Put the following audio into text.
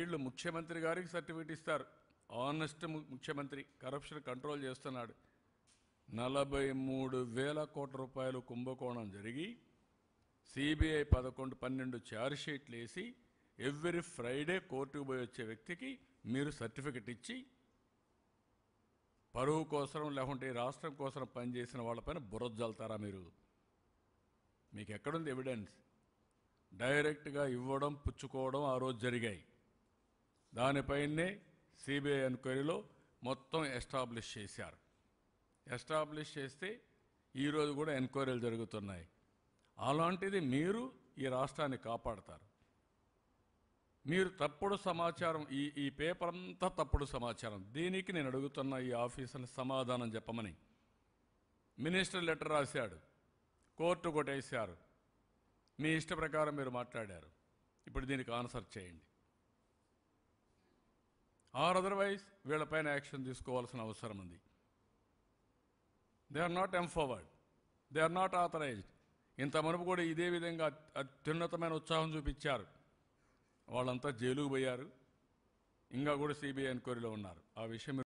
వీళ్ళు ముఖ్యమంత్రి గారికి సర్టిఫికేట్ ఇస్తారు ఆనెస్ట్ ముఖ్యమంత్రి కరప్షన్ కంట్రోల్ చేస్తున్నాడు నలభై మూడు వేల కోట్ల రూపాయలు కుంభకోణం జరిగి సిబిఐ పదకొండు పన్నెండు ఛార్జ్షీట్లు వేసి ఎవ్రీ ఫ్రైడే కోర్టుకు పోయి వచ్చే వ్యక్తికి మీరు సర్టిఫికెట్ ఇచ్చి పరువు కోసం లేకుంటే రాష్ట్రం కోసం పనిచేసిన వాళ్ళపైన బురజల్తారా మీరు మీకు ఎక్కడుంది ఎవిడెన్స్ డైరెక్ట్గా ఇవ్వడం పుచ్చుకోవడం ఆ రోజు జరిగాయి దానిపైనే సిబిఐ ఎన్క్వైరీలో మొత్తం ఎస్టాబ్లిష్ చేశారు ఎస్టాబ్లిష్ చేస్తే ఈరోజు కూడా ఎన్క్వైరీలు జరుగుతున్నాయి అలాంటిది మీరు ఈ రాష్ట్రాన్ని కాపాడతారు మీరు తప్పుడు సమాచారం ఈ ఈ పేపర్ అంతా తప్పుడు సమాచారం దీనికి నేను అడుగుతున్న ఈ ఆఫీసర్ని సమాధానం చెప్పమని మినిస్టర్ లెటర్ రాశాడు కోర్టు కొట్టేశారు మీ ఇష్ట ప్రకారం మీరు మాట్లాడారు ఇప్పుడు దీనికి ఆన్సర్ చేయండి ఆర్ అదర్వైజ్ వీళ్ళపైన యాక్షన్ తీసుకోవాల్సిన అవసరం ఉంది they are not empowered they are not authorized ఇంత మనపు కూడా ఇదే విధంగా అత్యున్నతమైన ఉత్సాహం చూపించారు వాళ్ళంతా జైలుకు పోయారు ఇంకా కూడా సిబిఐ ఎంక్వైరీలో ఉన్నారు ఆ విషయం